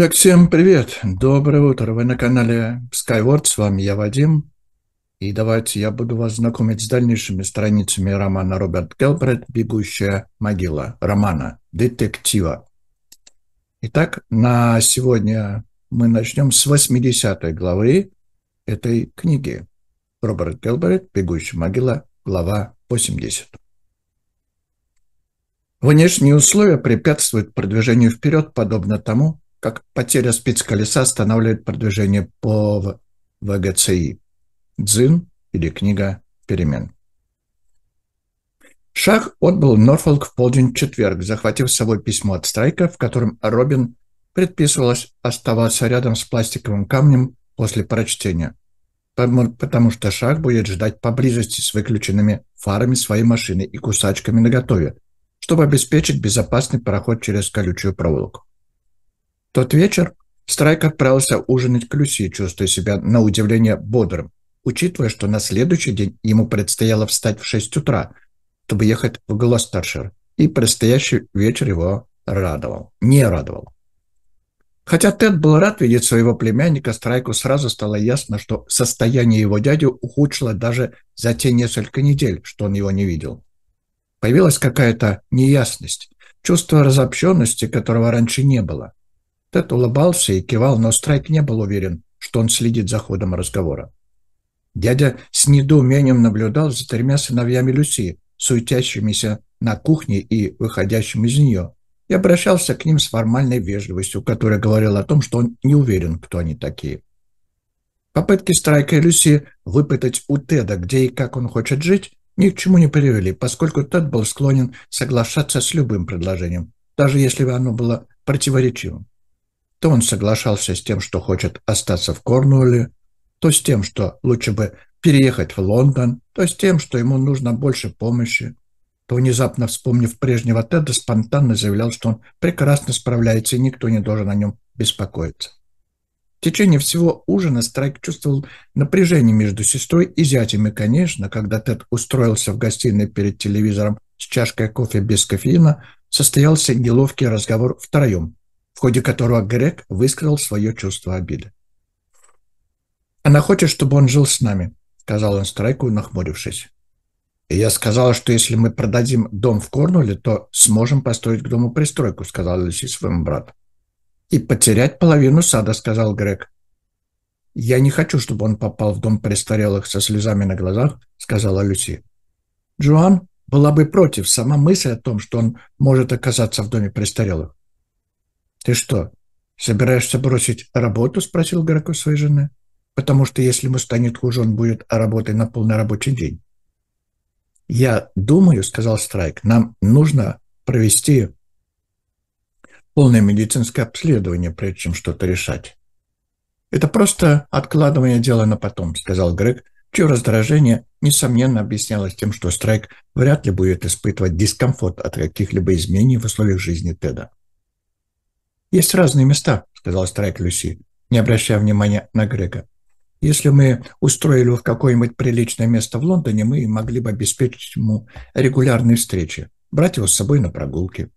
Так, всем привет, доброе утро. Вы на канале Skyward, с вами я, Вадим. И давайте я буду вас знакомить с дальнейшими страницами романа Роберт Гелбрет «Бегущая могила», романа, детектива. Итак, на сегодня мы начнем с 80 главы этой книги. Роберт Гелбрет «Бегущая могила», глава 80. Внешние условия препятствуют продвижению вперед, подобно тому, как потеря спиц колеса останавливает продвижение по ВГЦИ. Дзин или книга перемен. Шах отбыл Норфолк в полдень четверг, захватив с собой письмо от Страйка, в котором Робин предписывалось оставаться рядом с пластиковым камнем после прочтения, потому что Шах будет ждать поблизости с выключенными фарами своей машины и кусачками наготове, чтобы обеспечить безопасный проход через колючую проволоку тот вечер Страйк отправился ужинать к Люси, чувствуя себя на удивление бодрым, учитывая, что на следующий день ему предстояло встать в 6 утра, чтобы ехать в Глостершир, и предстоящий вечер его радовал, не радовал. Хотя Тед был рад видеть своего племянника, Страйку сразу стало ясно, что состояние его дяди ухудшило даже за те несколько недель, что он его не видел. Появилась какая-то неясность, чувство разобщенности, которого раньше не было. Тед улыбался и кивал, но Страйк не был уверен, что он следит за ходом разговора. Дядя с недоумением наблюдал за тремя сыновьями Люси, суетящимися на кухне и выходящим из нее, и обращался к ним с формальной вежливостью, которая говорила о том, что он не уверен, кто они такие. Попытки Страйка и Люси выпытать у Теда, где и как он хочет жить, ни к чему не привели, поскольку Тед был склонен соглашаться с любым предложением, даже если бы оно было противоречивым. То он соглашался с тем, что хочет остаться в Корнуолле, то с тем, что лучше бы переехать в Лондон, то с тем, что ему нужно больше помощи, то, внезапно вспомнив прежнего Теда, спонтанно заявлял, что он прекрасно справляется и никто не должен о нем беспокоиться. В течение всего ужина Страйк чувствовал напряжение между сестрой и зятями, конечно, когда Тед устроился в гостиной перед телевизором с чашкой кофе без кофеина, состоялся неловкий разговор втроем в ходе которого Грег высказал свое чувство обиды. «Она хочет, чтобы он жил с нами», — сказал он Страйку, нахмурившись. «И я сказала, что если мы продадим дом в Корнуле, то сможем построить к дому пристройку», — сказал Люси своему брату. «И потерять половину сада», — сказал Грег. «Я не хочу, чтобы он попал в дом престарелых со слезами на глазах», — сказала Люси. Джоан была бы против сама мысль о том, что он может оказаться в доме престарелых. Ты что, собираешься бросить работу? Спросил Горко своей жены. Потому что если ему станет хуже, он будет работать на полный рабочий день. Я думаю, сказал Страйк, нам нужно провести полное медицинское обследование, прежде чем что-то решать. Это просто откладывание дела на потом, сказал Грег, чье раздражение, несомненно, объяснялось тем, что Страйк вряд ли будет испытывать дискомфорт от каких-либо изменений в условиях жизни Теда. «Есть разные места», — сказал Страйк Люси, не обращая внимания на Грега. «Если мы устроили в какое-нибудь приличное место в Лондоне, мы могли бы обеспечить ему регулярные встречи, брать его с собой на прогулки».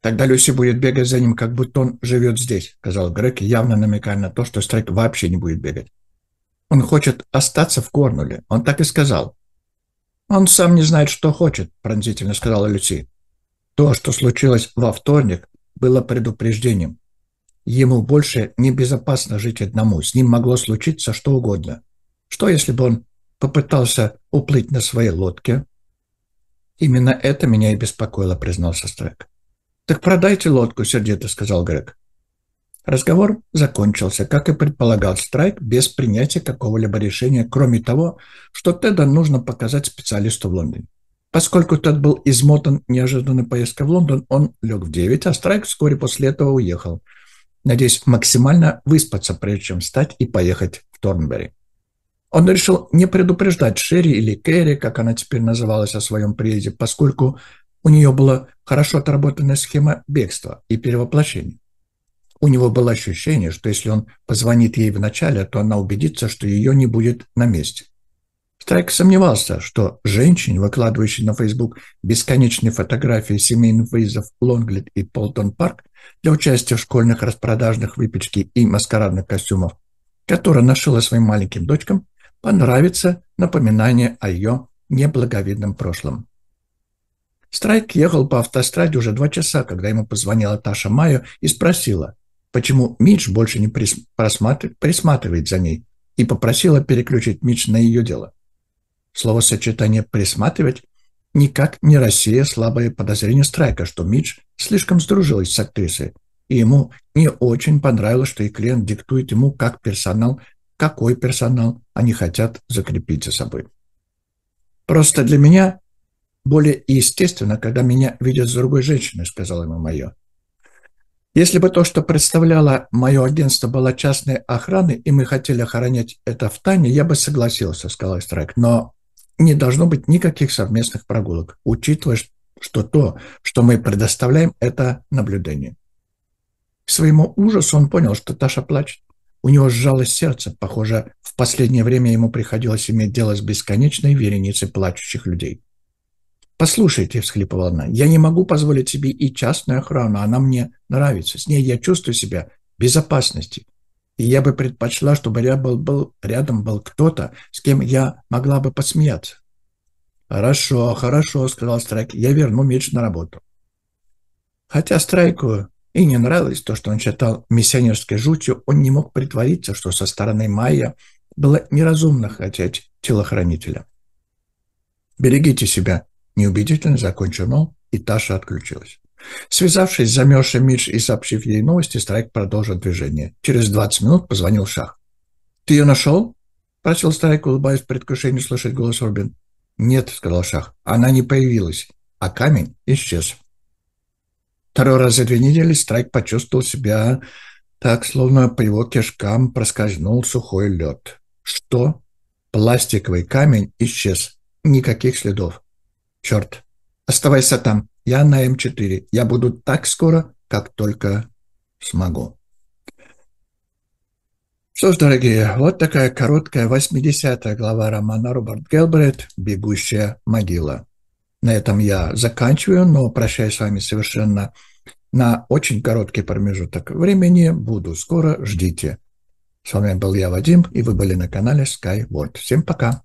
«Тогда Люси будет бегать за ним, как будто он живет здесь», — сказал Грег, явно намекая на то, что Страйк вообще не будет бегать. «Он хочет остаться в Корнуле. Он так и сказал». «Он сам не знает, что хочет», — пронзительно сказала Люси. «То, что случилось во вторник, было предупреждением. Ему больше небезопасно жить одному, с ним могло случиться что угодно. Что, если бы он попытался уплыть на своей лодке? Именно это меня и беспокоило, признался Стрек. «Так продайте лодку», — сердито сказал Грег. Разговор закончился, как и предполагал Страйк, без принятия какого-либо решения, кроме того, что Теда нужно показать специалисту в Лондоне. Поскольку тот был измотан неожиданной поездкой в Лондон, он лег в 9, а Страйк вскоре после этого уехал. Надеюсь, максимально выспаться, прежде чем встать и поехать в Торнбери. Он решил не предупреждать Шерри или Кэрри, как она теперь называлась, о своем приезде, поскольку у нее была хорошо отработанная схема бегства и перевоплощения. У него было ощущение, что если он позвонит ей вначале, то она убедится, что ее не будет на месте. Страйк сомневался, что женщине, выкладывающей на Facebook бесконечные фотографии семейных выездов Лонглит и Полтон Парк для участия в школьных распродажных выпечке и маскарадных костюмов, которые нашила своим маленьким дочкам, понравится напоминание о ее неблаговидном прошлом. Страйк ехал по автостраде уже два часа, когда ему позвонила Таша Майо и спросила, почему Мидж больше не присматривает за ней, и попросила переключить Мидж на ее дело. Словосочетание «присматривать» никак не Россия слабое подозрение Страйка, что Мидж слишком сдружилась с актрисой, и ему не очень понравилось, что и клиент диктует ему, как персонал, какой персонал они хотят закрепить за собой. «Просто для меня более естественно, когда меня видят с другой женщиной», — сказал ему мое. Если бы то, что представляло мое агентство, было частной охраной, и мы хотели охранять это в тайне, я бы согласился, сказал Страйк. Но не должно быть никаких совместных прогулок, учитывая, что то, что мы предоставляем, это наблюдение. К своему ужасу он понял, что Таша плачет. У него сжалось сердце. Похоже, в последнее время ему приходилось иметь дело с бесконечной вереницей плачущих людей. «Послушайте», — всхлипывала она, — «я не могу позволить себе и частную охрану. Она мне нравится. С ней я чувствую себя в безопасности. И я бы предпочла, чтобы рядом был, был, рядом был кто-то, с кем я могла бы посмеяться. «Хорошо, хорошо», — сказал Страйк, — «я верну меч на работу». Хотя Страйку и не нравилось то, что он читал миссионерской жутью, он не мог притвориться, что со стороны Майя было неразумно хотеть телохранителя. «Берегите себя», — неубедительно закончил он, и Таша отключилась. Связавшись с замерзшей Мидж и сообщив ей новости, Страйк продолжил движение. Через 20 минут позвонил Шах. «Ты ее нашел?» – спросил Страйк, улыбаясь в предвкушении слышать голос Робин. «Нет», – сказал Шах, – «она не появилась, а камень исчез». Второй раз за две недели Страйк почувствовал себя так, словно по его кишкам проскользнул сухой лед. Что? Пластиковый камень исчез. Никаких следов. Черт, Оставайся там. Я на М4. Я буду так скоро, как только смогу. Что ж, дорогие, вот такая короткая 80 глава романа Роберт Гелбрет «Бегущая могила». На этом я заканчиваю, но прощаюсь с вами совершенно на очень короткий промежуток времени. Буду скоро, ждите. С вами был я, Вадим, и вы были на канале Skyward. Всем пока!